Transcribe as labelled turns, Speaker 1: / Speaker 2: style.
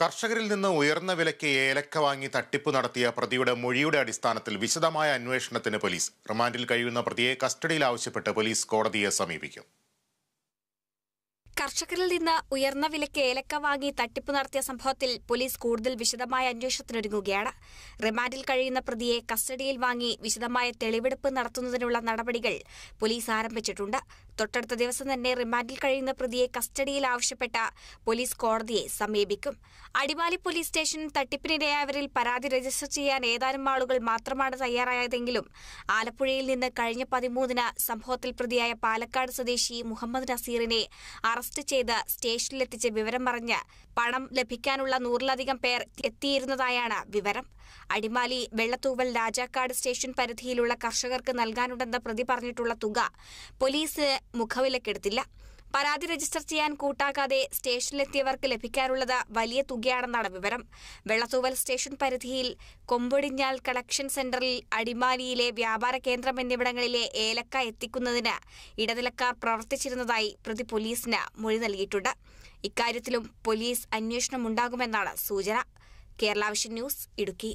Speaker 1: കർഷകരിൽ നിന്ന് ഉയർന്ന വിലയ്ക്ക് ഏലക്ക വാങ്ങി തട്ടിപ്പ് നടത്തിയ പ്രതിയുടെ മൊഴിയുടെ അടിസ്ഥാനത്തിൽ വിശദമായ അന്വേഷണത്തിന് പോലീസ് റിമാൻഡിൽ കഴിയുന്ന പ്രതിയെ കസ്റ്റഡിയിൽ ആവശ്യപ്പെട്ട് പോലീസ് കോടതിയെ സമീപിക്കും
Speaker 2: കർഷകരിൽ നിന്ന് ഉയർന്ന വിലയ്ക്ക് ഏലക്ക വാങ്ങി തട്ടിപ്പ് നടത്തിയ സംഭവത്തിൽ പോലീസ് കൂടുതൽ വിശദമായ അന്വേഷണത്തിനൊരുങ്ങുകയാണ് റിമാൻഡിൽ കഴിയുന്ന പ്രതിയെ കസ്റ്റഡിയിൽ വാങ്ങി വിശദമായ തെളിവെടുപ്പ് നടത്തുന്നതിനുള്ള നടപടികൾ പോലീസ് ആരംഭിച്ചിട്ടുണ്ട് തൊട്ടടുത്ത ദിവസം തന്നെ റിമാൻഡിൽ കഴിയുന്ന പ്രതിയെ കസ്റ്റഡിയിൽ ആവശ്യപ്പെട്ട പോലീസ് കോടതിയെ സമീപിക്കും അടിമാലി പോലീസ് സ്റ്റേഷൻ തട്ടിപ്പിനിരയായവരിൽ പരാതി രജിസ്റ്റർ ചെയ്യാൻ ഏതാനും ആളുകൾ മാത്രമാണ് തയ്യാറായതെങ്കിലും ആലപ്പുഴയിൽ നിന്ന് കഴിഞ്ഞ പതിമൂന്നിന് സംഭവത്തിൽ പ്രതിയായ പാലക്കാട് സ്വദേശി മുഹമ്മദ് നസീറിനെ അറസ്റ്റ് ചെയ്ത് സ്റ്റേഷനിലെത്തിച്ച് വിവരം പറഞ്ഞ് പണം ലഭിക്കാനുള്ള നൂറിലധികം പേർ എത്തിയിരുന്നതായാണ് വിവരം അടിമാലി വെള്ളത്തൂവൽ രാജാക്കാട് സ്റ്റേഷൻ പരിധിയിലുള്ള കർഷകർക്ക് നൽകാനുണ്ടെന്ന് പ്രതി പറഞ്ഞിട്ടുള്ള തുക പോലീസ് മുഖവിലക്കെടുത്തില്ല പരാതി രജിസ്റ്റർ ചെയ്യാൻ കൂട്ടാക്കാതെ സ്റ്റേഷനിലെത്തിയവർക്ക് ലഭിക്കാറുള്ളത് വലിയ തുകയാണെന്നാണ് വിവരം വെള്ളത്തൂവൽ സ്റ്റേഷൻ പരിധിയിൽ കൊമ്പൊടിഞ്ഞാൽ കളക്ഷൻ സെന്ററിൽ അടിമാലിയിലെ വ്യാപാര കേന്ദ്രം എന്നിവിടങ്ങളിലെ ഏലക്ക എത്തിക്കുന്നതിന് ഇടനിലക്കാർ പ്രവർത്തിച്ചിരുന്നതായി പ്രതി പോലീസിന് മൊഴി നൽകിയിട്ടുണ്ട് ഇക്കാര്യത്തിലും പോലീസ് അന്വേഷണം ഉണ്ടാകുമെന്നാണ് സൂചന കേരള ന്യൂസ് ഇടുക്കി